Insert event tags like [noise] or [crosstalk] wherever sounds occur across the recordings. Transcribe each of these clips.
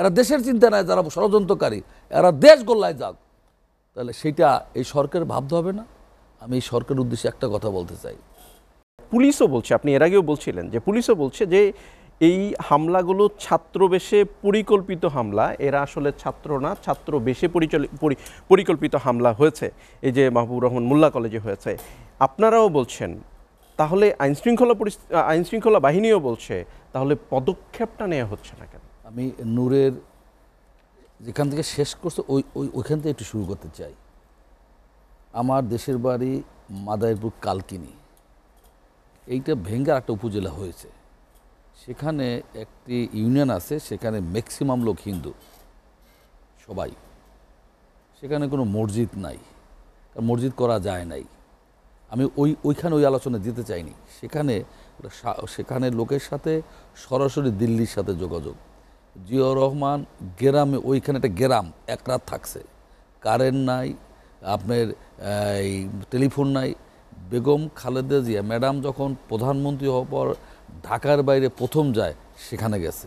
এরা দেশের চিন্তা নেয় যারা ষড়যন্ত্রকারী এরা দেশ গোল্লায় যাক তাহলে সেটা এই সরকার ভাবতে হবে না আমি এই সরকারের উদ্দেশ্যে একটা কথা বলতে চাই পুলিশও বলছে আপনি এর আগেও বলছিলেন যে পুলিশও বলছে যে এই হামলাগুলো ছাত্রবেশে পরিকল্পিত হামলা এরা আসলে ছাত্র না ছাত্রবেশে পরিকল্পিত হামলা হয়েছে এই যে মাহবুব রহমান মোল্লা কলেজে হয়েছে আপনারাও বলছেন তাহলে আইনশৃঙ্খলা আইনশৃঙ্খলা বাহিনীও বলছে তাহলে পদক্ষেপটা নেওয়া হচ্ছে না কেন আমি নূরের যেখান থেকে শেষ করছে ওই ওই ওইখান থেকে একটু শুরু করতে চাই আমার দেশের বাড়ি মাদারপুর কালকিনি এইটা ভেঙ্গার একটা উপজেলা হয়েছে সেখানে একটি ইউনিয়ন আছে সেখানে ম্যাক্সিমাম লোক হিন্দু সবাই সেখানে কোনো মসজিদ নাই মসজিদ করা যায় নাই আমি ওই ওইখানে ওই আলোচনা দিতে চাইনি সেখানে সেখানে লোকের সাথে সরাসরি দিল্লির সাথে যোগাযোগ জিয়াউর রহমান গেরামে ওইখানে একটা গেরাম এক রাত থাকছে কারেন্ট নাই আপনার এই টেলিফোন নাই বেগম খালেদা জিয়া ম্যাডাম যখন প্রধানমন্ত্রী হওয়ার পর ঢাকার বাইরে প্রথম যায় সেখানে গেছে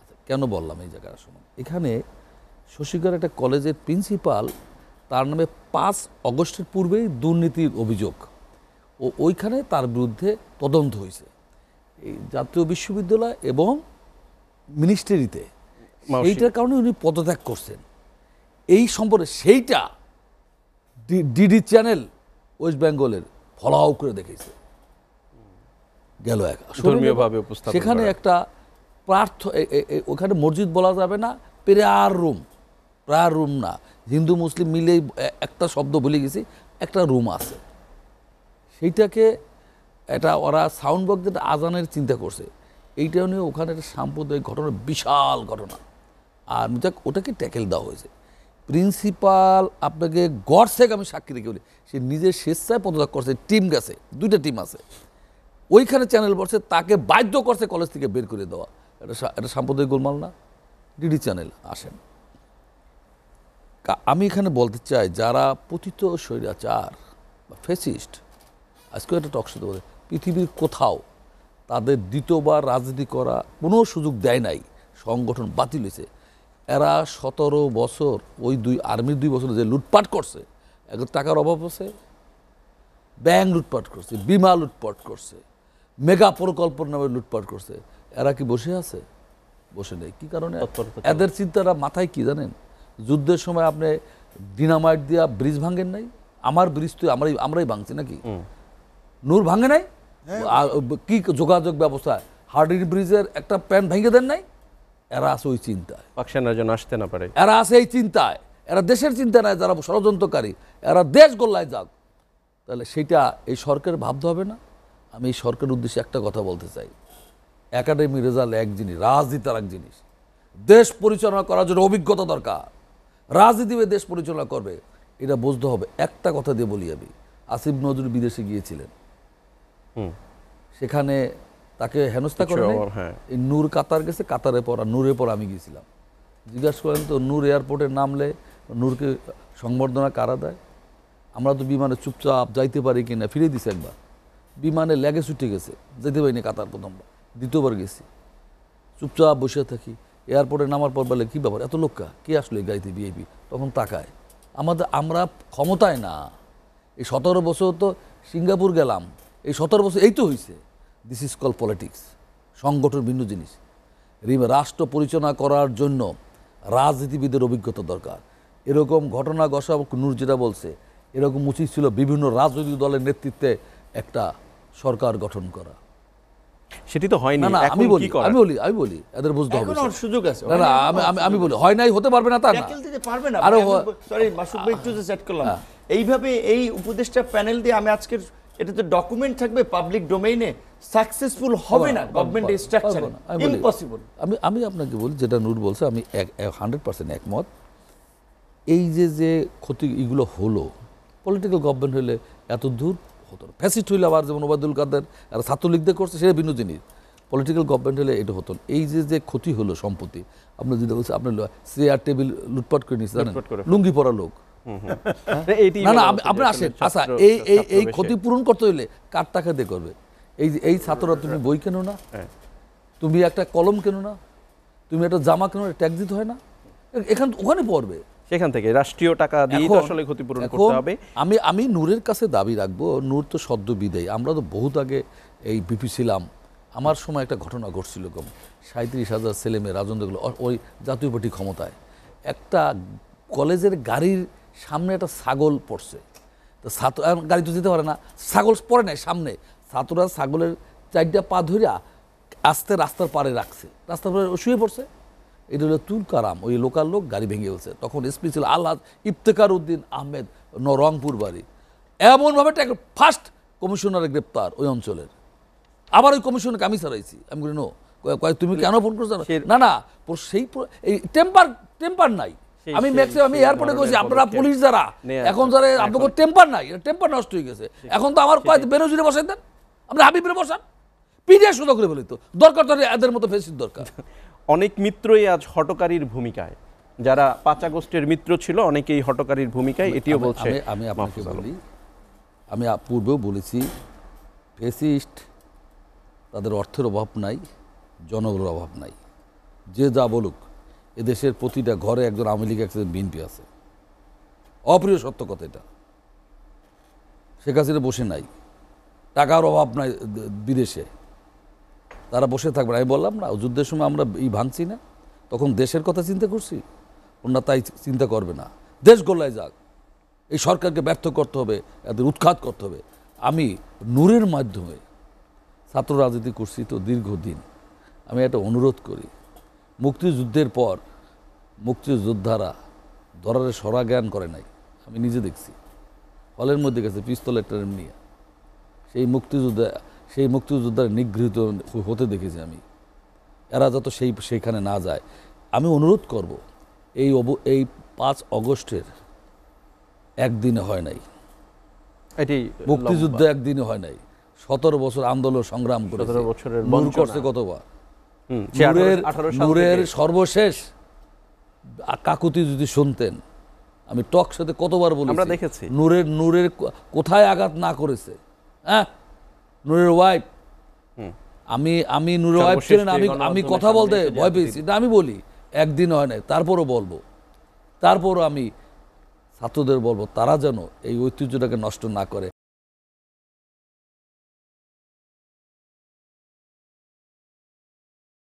আচ্ছা, কেন বললাম এই জায়গার সময় এখানে শশীগড় একটা কলেজের প্রিন্সিপাল তার নামে পাঁচ অগস্টের পূর্বেই দুর্নীতির অভিযোগ ও ওইখানে তার বিরুদ্ধে তদন্ত হয়েছে এই জাতীয় বিশ্ববিদ্যালয় এবং মিনিস্ট্রিতে এইটার কারণে উনি পদত্যাগ করছেন এই সম্পর্কে সেইটা ডিডি চ্যানেল ওয়েস্ট বেঙ্গলের ফলাও করে দেখেছে গেল এক সেখানে একটা প্রার্থ ওখানে মসজিদ বলা যাবে না প্রেয়ার রুম প্রেয়ার রুম না হিন্দু মুসলিম মিলেই একটা শব্দ ভুলে গেছি একটা রুম আছে সেইটাকে এটা ওরা সাউন্ড বক্স যেটা আজানের চিন্তা করছে এইটা নিয়ে ওখানে একটা সাম্প্রদায়িক ঘটনা বিশাল ঘটনা আর যাক ওটাকে ট্যাকেল দেওয়া হয়েছে প্রিন্সিপাল আপনাকে গডসেক আমি সাক্ষী রেখে বলি সে নিজের স্বেচ্ছায় পদত্যাগ করছে টিম গেছে দুইটা টিম আছে ওইখানে চ্যানেল বসে তাকে বাধ্য করছে কলেজ থেকে বের করে দেওয়া এটা এটা সাম্প্রদায়িক গোলমাল না ডিডি চ্যানেল আসেন আমি এখানে বলতে চাই যারা পতিত স্বৈরাচার বা ফেসিস্ট আজকে একটা টকশোতে বলে পৃথিবীর কোথাও তাদের দ্বিতীয়বার রাজনীতি করা কোনো সুযোগ দেয় নাই সংগঠন বাতিল হয়েছে এরা সতেরো বছর ওই দুই আর্মির দুই বছর যে লুটপাট করছে এখন টাকার অভাব আছে ব্যাংক লুটপাট করছে বিমা লুটপাট করছে মেগা প্রকল্প নামে লুটপাট করছে এরা কি বসে আছে বসে নেই কি কারণে এদের চিন্তারা মাথায় কি জানেন যুদ্ধের সময় আপনি ডিনামাইট দিয়া ব্রিজ ভাঙেন নাই আমার ব্রিজ তো আমরাই আমরাই ভাঙছি নাকি নূর ভাঙে নাই হ্যাঁ। কি যোগাযোগ ব্যবস্থা হার্ডিন ব্রিজের একটা প্যান ভেঙে দেন নাই এরা আছে ওই চিন্তায় পাকিস্তানের জন্য আসতে না পারে এরা আছে এই চিন্তায় এরা দেশের চিন্তা নাই যারা ষড়যন্ত্রকারী এরা দেশ গোল্লায় যাক তাহলে সেটা এই সরকার ভাবতে হবে না আমি এই সরকারের উদ্দেশ্যে একটা কথা বলতে চাই একাডেমি রেজাল্ট এক জিনিস রাজনীতি এক জিনিস দেশ পরিচালনা করার জন্য অভিজ্ঞতা দরকার রাজনীতি দেশ পরিচালনা করবে এটা বুঝতে হবে একটা কথা দিয়ে বলি আমি আসিফ নজরুল বিদেশে গিয়েছিলেন সেখানে তাকে হেনস্থা করে হ্যাঁ। এই নূর কাতার গেছে কাতারে পড়া নূরে পর আমি গিয়েছিলাম জিজ্ঞাসা করেন তো নূর এয়ারপোর্টে নামলে নূরকে সংবর্ধনা কারা দেয় আমরা তো বিমানে চুপচাপ যাইতে পারি কিনা ফিরে দিছে একবার বিমানে ল্যাগে ছুটে গেছে যেতে পারিনি কাতার প্রথমবার দ্বিতীয়বার গেছি চুপচাপ বসে থাকি এয়ারপোর্টে নামার পর বলে কী ব্যাপার এত লোককা কে আসলো এই গাড়িতে বিএপি তখন তাকায় আমাদের আমরা ক্ষমতায় না এই সতেরো বছর তো সিঙ্গাপুর গেলাম এই সতেরো বছর এই তো হয়েছে দিস ইজ কল পলিটিক্স সংগঠন ভিন্ন জিনিস রাষ্ট্র পরিচালনা করার জন্য রাজনীতিবিদের অভিজ্ঞতা দরকার এরকম ঘটনা গসা নূর যেটা বলছে এরকম উচিত ছিল বিভিন্ন রাজনৈতিক দলের নেতৃত্বে একটা সরকার গঠন করা সেটি তো হয় না আমি বলি আমি বলি আমি বলি এদের বুঝতে হবে সুযোগ আছে না না আমি আমি বলি হয় নাই হতে পারবে না তা না পারবে না আরো সরি মাসুদ ভাই একটু সেট করলাম হ্যাঁ। এইভাবে এই উপদেষ্টা প্যানেল দিয়ে আমি আজকের এটা তো ডকুমেন্ট থাকবে পাবলিক ডোমেইনে সাকসেসফুল হবে না গভর্নমেন্ট স্ট্রাকচার ইম্পসিবল আমি আমি আপনাকে বলি যেটা নূর বলছে আমি হান্ড্রেড পার্সেন্ট একমত এই যে যে ক্ষতি এগুলো হলো পলিটিক্যাল গভর্নমেন্ট হলে এত দূর হতো না ফ্যাসিট হইলে আবার যেমন ওবায়দুল কাদের এরা ছাত্রলীগদের করছে সেটা ভিন্ন জিনিস পলিটিক্যাল গভর্নমেন্ট হলে এটা হতো না এই যে যে ক্ষতি হলো সম্পত্তি আপনি যেটা বলছে আপনার সিআর টেবিল লুটপাট করে নিয়েছে লুঙ্গি পরা লোক হ্যাঁ? এই ক্ষতিপূরণ করতে হইলে কার টাকা দিয়ে করবে এই এই ছাত্ররা তুমি বই কেন না হ্যাঁ। তুমি একটা কলম কেনো না তুমি একটা জামা কেনো ট্যাক্স দিতে হয় না এখান ওখানে পড়বে সেখান থেকে রাষ্ট্রীয় টাকা দিয়ে আসলে ক্ষতিপূরণ করতে হবে আমি আমি নূরের কাছে দাবি রাখবো নূর তো সদ্য বিদায় আমরা তো বহুত আগে এই বিপি ছিলাম আমার সময় একটা ঘটনা ঘটছিল কম সাঁত্রিশ হাজার ছেলে মেয়ে রাজেন্দ্রগুলো ওই জাতীয় পার্টি ক্ষমতায় একটা কলেজের গাড়ির সামনে একটা ছাগল পড়ছে তো ছাত্র গাড়ি তো যেতে পারে না ছাগল পড়ে নাই সামনে ছাত্ররা ছাগলের চারটা পা ধরিয়া আস্তে রাস্তার পারে রাখছে রাস্তার পারে শুয়ে পড়ছে এটা হলো তুলকারাম ওই লোকাল লোক গাড়ি ভেঙে গেছে তখন এসপি ছিল আল্লাহ ইফতেকার উদ্দিন আহমেদ রংপুর বাড়ি এমনভাবে একটা ফার্স্ট কমিশনার গ্রেপ্তার ওই অঞ্চলের আবার ওই কমিশনারকে আমি সারাইছি আমি বলি নো তুমি কেন ফোন করছো না না সেই এই টেম্পার টেম্পার নাই আমি ম্যাক্সিমাম আমি এয়ারপোর্টে গেছি আপনারা পুলিশ যারা এখন যারা আপনাদের টেম্পার নাই টেম্পার নষ্ট হয়ে গেছে এখন তো আমার কয় বেনজিরে বসাই দেন আপনি হাবিবরে বসান পিডিএস সুযোগ করে তো দরকার তো এদের মতো ফেসির দরকার [laughs] অনেক মিত্রই আজ হটকারীর ভূমিকায় যারা পাঁচ আগস্টের মিত্র ছিল অনেকেই হটকারীর ভূমিকায় এটিও বলছে আমি আপনাকে বলি আমি পূর্বেও বলেছি ফেসিস্ট তাদের অর্থের অভাব নাই জনবলের অভাব নাই যে যা বলুক এদেশের প্রতিটা ঘরে একজন আওয়ামী লীগ একজন বিএনপি আছে অপ্রিয় সত্য কথা এটা শেখ হাসিনা বসে নাই টাকার অভাব নাই বিদেশে তারা বসে থাকবে আমি বললাম না যুদ্ধের সময় আমরা ই ভাঙছি না তখন দেশের কথা চিন্তা করছি ওনারা তাই চিন্তা করবে না দেশ গোল্লায় যাক এই সরকারকে ব্যর্থ করতে হবে এদের উৎখাত করতে হবে আমি নূরের মাধ্যমে ছাত্র রাজনীতি করছি তো দীর্ঘদিন আমি একটা অনুরোধ করি মুক্তিযুদ্ধের পর মুক্তিযোদ্ধারা ধরারে সরা জ্ঞান করে নাই আমি নিজে দেখছি হলের মধ্যে গেছে পিস্তল একটা নিয়ে সেই মুক্তিযোদ্ধা সেই মুক্তিযোদ্ধার নিগৃহীত হতে দেখেছি আমি এরা যত সেই সেইখানে না যায় আমি অনুরোধ করব এই অব এই পাঁচ অগস্টের একদিনে হয় নাই এটি মুক্তিযুদ্ধ একদিনে হয় নাই সতেরো বছর আন্দোলন সংগ্রাম করে করছে কতবার নূরের সর্বশেষ কাকুতি যদি শুনতেন আমি টক সাথে কতবার বলি আমরা দেখেছি নূরের নূরের কোথায় আঘাত না করেছে হ্যাঁ নূরের ওয়াইফ আমি আমি নূরের ওয়াইফ ছিলেন আমি আমি কথা বলতে ভয় পেয়েছি না আমি বলি একদিন হয় নাই তারপরও বলবো তারপরও আমি ছাত্রদের বলবো তারা যেন এই ঐতিহ্যটাকে নষ্ট না করে